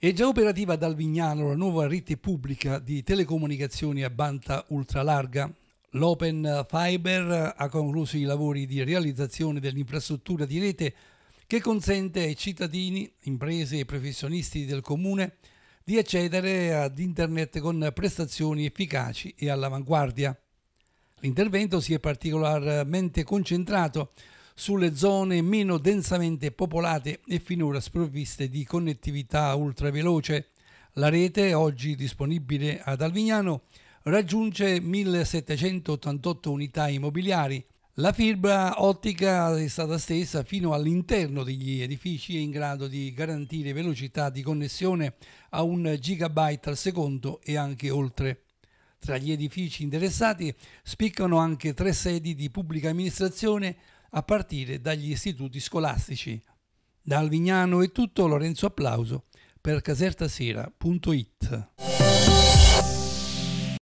È già operativa ad Alvignano la nuova rete pubblica di telecomunicazioni a banda ultralarga. L'Open Fiber ha concluso i lavori di realizzazione dell'infrastruttura di rete che consente ai cittadini, imprese e professionisti del comune di accedere ad internet con prestazioni efficaci e all'avanguardia. L'intervento si è particolarmente concentrato sulle zone meno densamente popolate e finora sprovviste di connettività ultraveloce. La rete, oggi disponibile ad Alvignano, raggiunge 1788 unità immobiliari. La fibra ottica è stata stesa fino all'interno degli edifici e in grado di garantire velocità di connessione a un gigabyte al secondo e anche oltre. Tra gli edifici interessati spiccano anche tre sedi di pubblica amministrazione, a partire dagli istituti scolastici. Da Alvignano è tutto, Lorenzo Applauso per casertasera.it.